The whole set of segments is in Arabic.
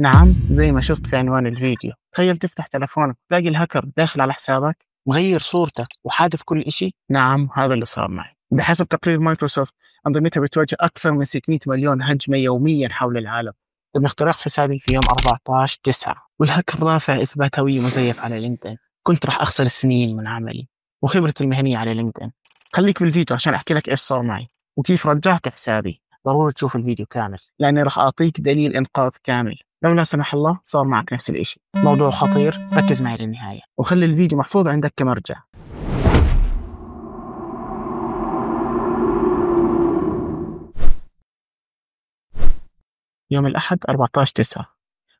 نعم زي ما شفت في عنوان الفيديو تخيل تفتح تلفونك تلاقي الهاكر داخل على حسابك مغير صورتك وحادف كل شيء نعم هذا اللي صار معي بحسب تقرير مايكروسوفت أنظمتها بتواجه أكثر من 600 مليون هجمة يوميا حول العالم تم اختراق حسابي في يوم 14 9 والهاكر رافع إثبات هوية مزيف على لينكدإن كنت راح أخسر سنين من عملي وخبرتي المهنية على لينكدإن خليك بالفيديو عشان أحكي لك إيش صار معي وكيف رجعت حسابي ضروري تشوف الفيديو كامل لأني راح أعطيك دليل إنقاذ كامل لو لا سمح الله صار معك نفس الإشي موضوع خطير ركز معي للنهاية وخلي الفيديو محفوظ عندك كمرجع يوم الأحد 14 9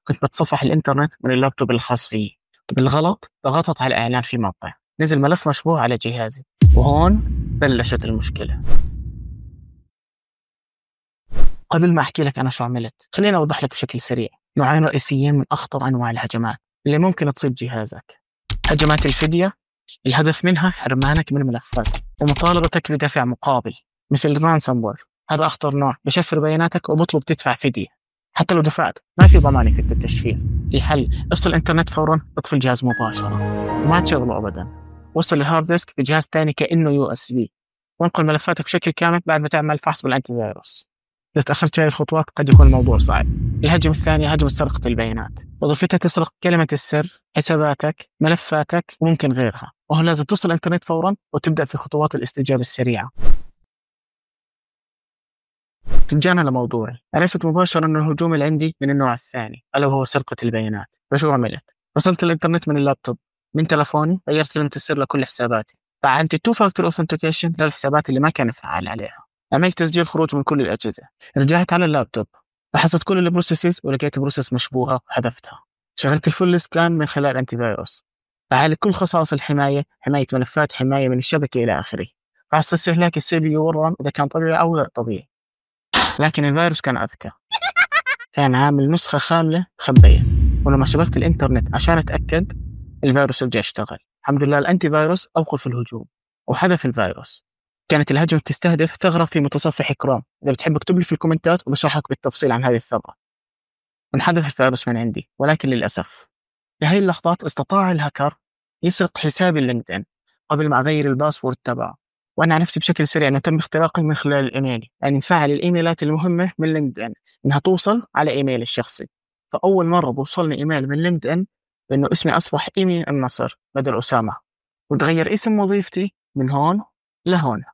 كنت بتصفح الإنترنت من اللابتوب الخاص فيه بالغلط ضغطت على إعلان في موقع نزل ملف مشبوه على جهازي وهون بلشت المشكلة قبل ما أحكي لك أنا شو عملت خليني أوضح لك بشكل سريع نوعين رئيسيين من أخطر أنواع الهجمات اللي ممكن تصيب جهازك هجمات الفدية الهدف منها حرمانك من ملفات ومطالبتك بدفع مقابل مثل الرانسوم وير هذا أخطر نوع بشفر بياناتك وبطلب تدفع فدية حتى لو دفعت ما في ضمان في التشفير الحل افصل الانترنت فورا اطفي الجهاز مباشرة وما تشغله أبدا وصل الهارد ديسك بجهاز ثاني كأنه يو اس بي وانقل ملفاتك بشكل كامل بعد ما تعمل فحص بالانتي فيروس إذا تأخرت في هذه الخطوات قد يكون الموضوع صعب. الهجمة الثانية هجمة سرقة البيانات، وظيفتها تسرق كلمة السر، حساباتك، ملفاتك وممكن غيرها، وهنا لازم توصل الإنترنت فورا وتبدأ في خطوات الاستجابة السريعة. رجعنا لموضوعي، عرفت مباشرة أن الهجوم اللي عندي من النوع الثاني، ألا وهو سرقة البيانات، فشو عملت؟ وصلت الإنترنت من اللابتوب، من تلفوني غيرت كلمة السر لكل حساباتي، فعلت التو فاكتور اوثنتيكيشن للحسابات اللي ما كان فعال عليها. عملت تسجيل خروج من كل الأجهزة رجعت على اللابتوب فحصت كل البروسيسز ولقيت بروسيس مشبوهة وحذفتها شغلت الفول سكان من خلال أنتي فايروس فعلت كل خصائص الحماية حماية ملفات حماية من الشبكة إلى آخره فحصت استهلاك السي بي يو والرام إذا كان طبيعي أو غير طبيعي لكن الفيروس كان أذكى كان عامل نسخة خاملة مخبية ولما شبكت الإنترنت عشان أتأكد الفيروس رجع اشتغل الحمد لله الأنتي فايروس أوقف الهجوم وحذف الفيروس كانت الهجمة تستهدف ثغرة في متصفح كروم إذا بتحب اكتب لي في الكومنتات وبشرح لك بالتفصيل عن هذه الثغرة انحذف الفيروس من عندي ولكن للأسف في هذه اللحظات استطاع الهاكر يسرق حسابي لينكدين قبل ما أغير الباسورد تبعه وأنا عرفت بشكل سريع أنه تم اختراقي من خلال الإيميل يعني نفعل الإيميلات المهمة من لينكدين إنها توصل على إيميل الشخصي فأول مرة بوصلني إيميل من لينكدين بأنه اسمي أصبح إيمي النصر بدل أسامة وتغير اسم وظيفتي من هون لهون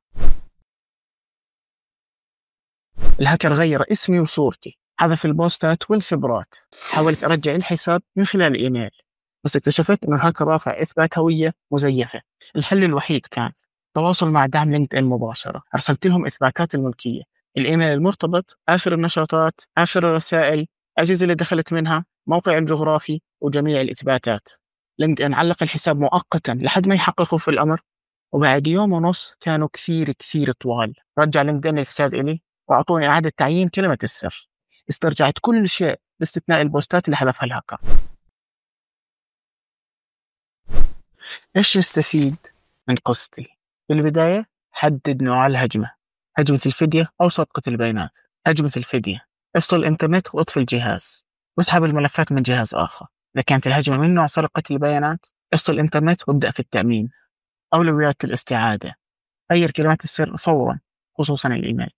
الهاكر غير اسمي وصورتي حذف البوستات والخبرات حاولت أرجع الحساب من خلال إيميل بس اكتشفت انه الهاكر رافع إثبات هوية مزيفة الحل الوحيد كان تواصل مع دعم لينكد إن مباشرة أرسلت لهم إثباتات الملكية الإيميل المرتبط آخر النشاطات آخر الرسائل الأجهزة اللي دخلت منها موقع الجغرافي وجميع الإثباتات لينكد إن علق الحساب مؤقتا لحد ما يحققوا في الأمر وبعد يوم ونص كانوا كثير كثير طوال رجع لينكد إن الحساب إلي واعطوني اعاده تعيين كلمه السر استرجعت كل شيء باستثناء البوستات اللي حذفها الهاكر ايش يستفيد من قصتي؟ في البداية حدد نوع الهجمة هجمة الفدية أو سرقة البيانات هجمة الفدية افصل الإنترنت وأطفي الجهاز واسحب الملفات من جهاز آخر إذا كانت الهجمة من نوع سرقة البيانات افصل الإنترنت وابدأ في التأمين أولويات الاستعادة غير كلمات السر فورا خصوصا الإيميل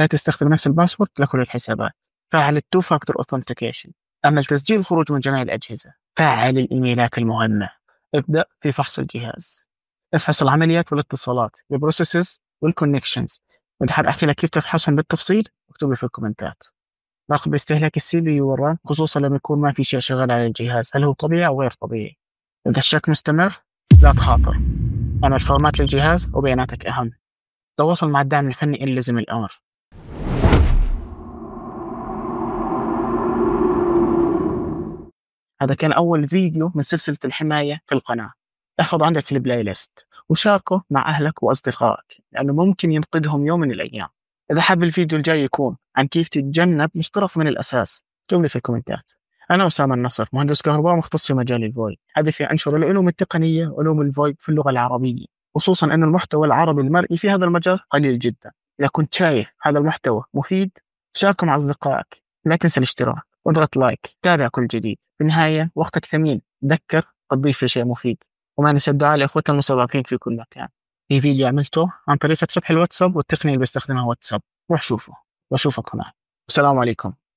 لا تستخدم نفس الباسورد لكل الحسابات فعل التو فاكتور اوثنتيكيشن اعمل تسجيل الخروج من جميع الاجهزه فعل الايميلات المهمه ابدا في فحص الجهاز افحص العمليات والاتصالات البروسيسز والكونكشنز واذا حاب احكي لك كيف تفحصهم بالتفصيل اكتب لي في الكومنتات راقب استهلاك السي بي يو خصوصا لما يكون ما في شيء شغال على الجهاز هل هو طبيعي او غير طبيعي اذا الشك مستمر لا تخاطر انا الفورمات للجهاز وبياناتك اهم تواصل مع الدعم الفني ان لزم الامر هذا كان أول فيديو من سلسلة الحماية في القناة احفظ عندك في البلاي ليست وشاركه مع أهلك وأصدقائك لأنه ممكن ينقذهم يوم من الأيام إذا حاب الفيديو الجاي يكون عن كيف تتجنب طرف من الأساس جملة لي في الكومنتات أنا أسامة النصر مهندس كهرباء مختص في مجال الفوي هدفي أنشر العلوم التقنية وعلوم الفوي في اللغة العربية خصوصا أن المحتوى العربي المرئي في هذا المجال قليل جدا إذا كنت شايف هذا المحتوى مفيد شاركه مع أصدقائك لا تنسى الاشتراك واضغط لايك تابع كل جديد في النهاية وقتك ثمين تذكر تضيف في شيء مفيد وما ننسى الدعاء لإخوتنا المستضعفين في كل مكان في فيديو عملته عن طريقة ربح الواتساب والتقنية اللي بستخدمها واتساب روح شوفه وأشوفك هناك والسلام عليكم